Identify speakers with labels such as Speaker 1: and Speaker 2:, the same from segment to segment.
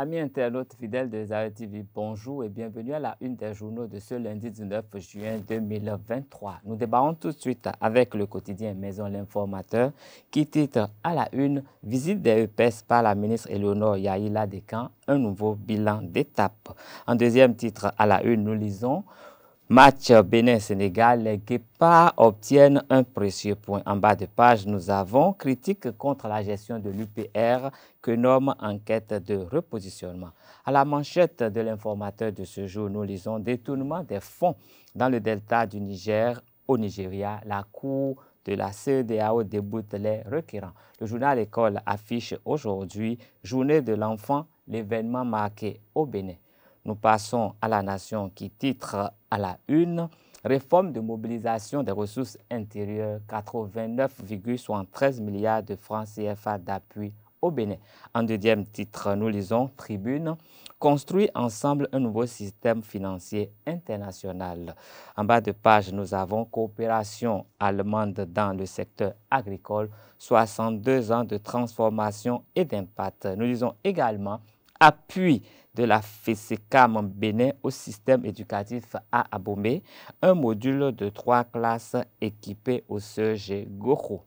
Speaker 1: Amis internautes fidèles de Zahir TV, bonjour et bienvenue à la une des journaux de ce lundi 19 juin 2023. Nous débarrons tout de suite avec le quotidien Maison l'Informateur qui titre à la une « Visite des EPS par la ministre Eleonore Yahila Descamps, un nouveau bilan d'étape ». En deuxième titre à la une, nous lisons « Match Bénin-Sénégal, les Guépards obtiennent un précieux point. En bas de page, nous avons critique contre la gestion de l'UPR que nomme enquête de repositionnement. À la manchette de l'informateur de ce jour, nous lisons détournement des fonds dans le delta du Niger au Nigeria. La Cour de la CEDAO déboute les requérants. Le journal École affiche aujourd'hui Journée de l'enfant, l'événement marqué au Bénin. Nous passons à la nation qui titre à la une Réforme de mobilisation des ressources intérieures, 89,73 milliards de francs CFA d'appui au Bénin. En deuxième titre, nous lisons Tribune, construit ensemble un nouveau système financier international. En bas de page, nous avons coopération allemande dans le secteur agricole, 62 ans de transformation et d'impact. Nous lisons également appui de la FECAM e Bénin au système éducatif à Abomey, un module de trois classes équipé au CEG Goro.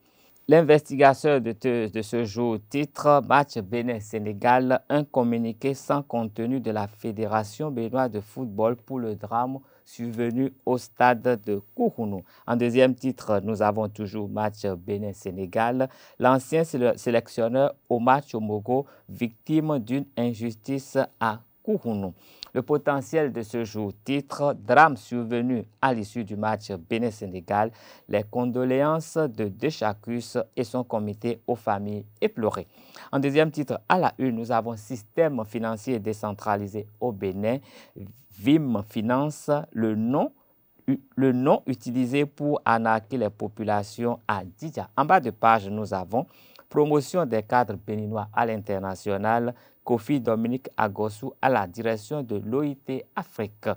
Speaker 1: L'investigateur de, de, ce jour titre Match Bénin-Sénégal, un communiqué sans contenu de la Fédération béninoise de football pour le drame survenu au stade de Kourounou. En deuxième titre, nous avons toujours match Bénin-Sénégal. L'ancien sélectionneur sélectionneur Omar Chomogo, victime d'une injustice, à le potentiel de ce jour titre, drame survenu à l'issue du match Bénin-Sénégal, les condoléances de Deschacus et son comité aux familles éplorées. En deuxième titre, à la une, nous avons Système financier décentralisé au Bénin, VIM Finance, le nom utilisé pour anarquer les populations à Didja. En bas de page, nous avons promotion des cadres béninois à l'international, Kofi Dominique Agosu à la direction de l'OIT Afrique.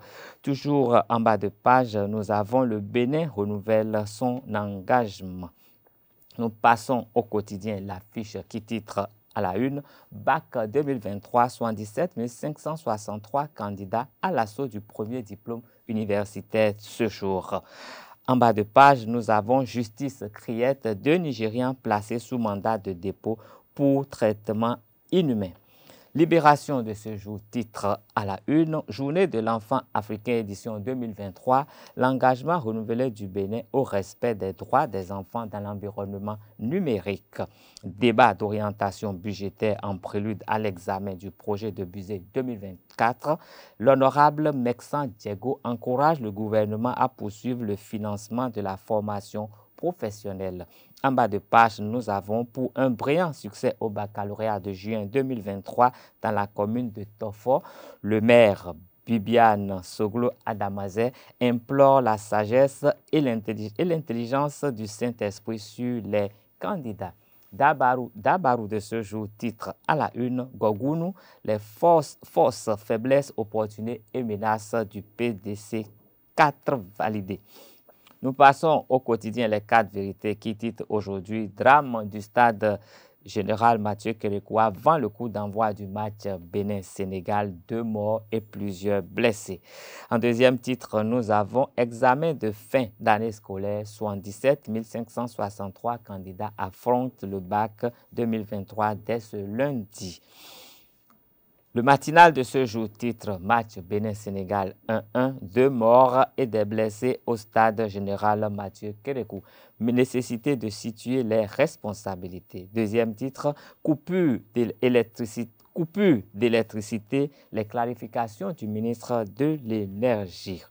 Speaker 1: Toujours en bas de page, nous avons le Bénin renouvelle son engagement. Nous passons au quotidien l'affiche qui titre à la une, BAC 2023, 77 563 candidats à l'assaut du premier diplôme universitaire ce jour. En bas de page, nous avons Justice Criette, deux Nigériens placés sous mandat de dépôt pour traitement inhumain. Libération de ce jour titre à la une, Journée de l'enfant africain édition 2023, l'engagement renouvelé du Bénin au respect des droits des enfants dans l'environnement numérique. Débat d'orientation budgétaire en prélude à l'examen du projet de budget 2024, l'honorable Mexan Diego encourage le gouvernement à poursuivre le financement de la formation en bas de page, nous avons pour un brillant succès au baccalauréat de juin 2023 dans la commune de Tofo, le maire Bibiane Soglo Adamazé implore la sagesse et l'intelligence du Saint-Esprit sur les candidats. Dabarou de ce jour titre à la une Gogounou les forces, forces faiblesses, opportunités et menaces du PDC 4 validées ». Nous passons au quotidien les quatre vérités qui titrent aujourd'hui Drame du stade général Mathieu Kérékoua vend le coup d'envoi du match Bénin-Sénégal, deux morts et plusieurs blessés. En deuxième titre, nous avons examen de fin d'année scolaire. 77 563 candidats affrontent le bac 2023 dès ce lundi. Le matinal de ce jour titre match Bénin-Sénégal 1-1, deux morts et des blessés au stade général Mathieu Kérékou. Nécessité de situer les responsabilités. Deuxième titre, coupure d'électricité. les clarifications du ministre de l'Énergie.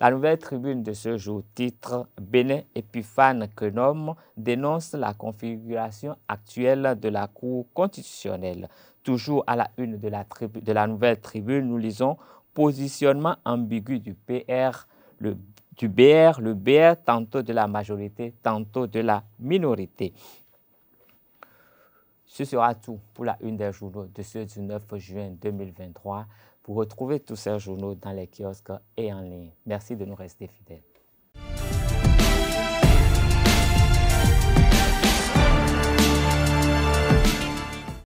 Speaker 1: La nouvelle tribune de ce jour titre Bénin Épiphane Kenom dénonce la configuration actuelle de la Cour constitutionnelle. Toujours à la une de la, de la nouvelle tribune, nous lisons positionnement ambigu du PR, le du BR, le BR tantôt de la majorité, tantôt de la minorité. Ce sera tout pour la une des journaux de ce 19 juin 2023. Vous retrouvez tous ces journaux dans les kiosques et en ligne. Merci de nous rester fidèles.